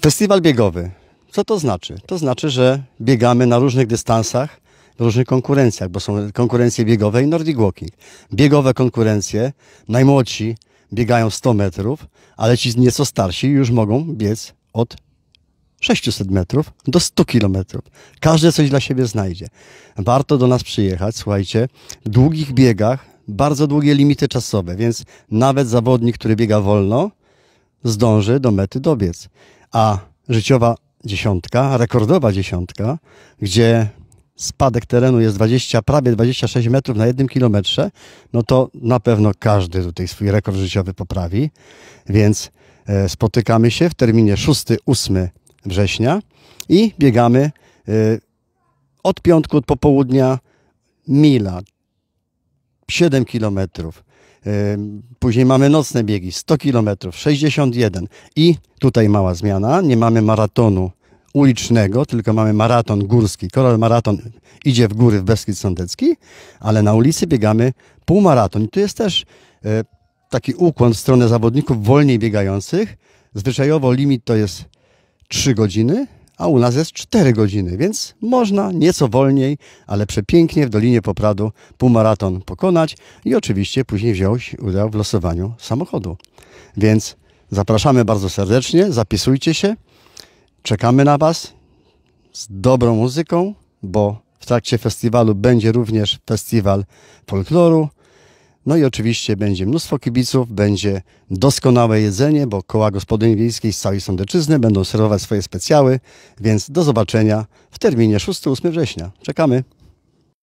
Festiwal biegowy. Co to znaczy? To znaczy, że biegamy na różnych dystansach, w różnych konkurencjach, bo są konkurencje biegowe i Nordic Walking. Biegowe konkurencje, najmłodsi biegają 100 metrów, ale ci nieco starsi już mogą biec od 600 metrów do 100 kilometrów. Każdy coś dla siebie znajdzie. Warto do nas przyjechać, słuchajcie, w długich biegach, bardzo długie limity czasowe, więc nawet zawodnik, który biega wolno, zdąży do mety dobiec a życiowa dziesiątka, rekordowa dziesiątka, gdzie spadek terenu jest 20, prawie 26 metrów na jednym kilometrze, no to na pewno każdy tutaj swój rekord życiowy poprawi. Więc e, spotykamy się w terminie 6-8 września i biegamy e, od piątku, od popołudnia mila, 7 kilometrów, Później mamy nocne biegi 100 km, 61 i tutaj mała zmiana, nie mamy maratonu ulicznego, tylko mamy maraton górski. Koral Maraton idzie w góry w Beskid Sądecki, ale na ulicy biegamy półmaraton. I tu jest też y, taki ukłon w stronę zawodników wolniej biegających. Zwyczajowo limit to jest 3 godziny, a u nas jest 4 godziny, więc można nieco wolniej, ale przepięknie w Dolinie Popradu półmaraton pokonać i oczywiście później wziąć udział w losowaniu samochodu. Więc zapraszamy bardzo serdecznie, zapisujcie się, czekamy na Was z dobrą muzyką, bo w trakcie festiwalu będzie również festiwal folkloru, no i oczywiście będzie mnóstwo kibiców, będzie doskonałe jedzenie, bo koła gospodyń wiejskiej z całej Sądeczyzny będą serwować swoje specjały, więc do zobaczenia w terminie 6-8 września. Czekamy!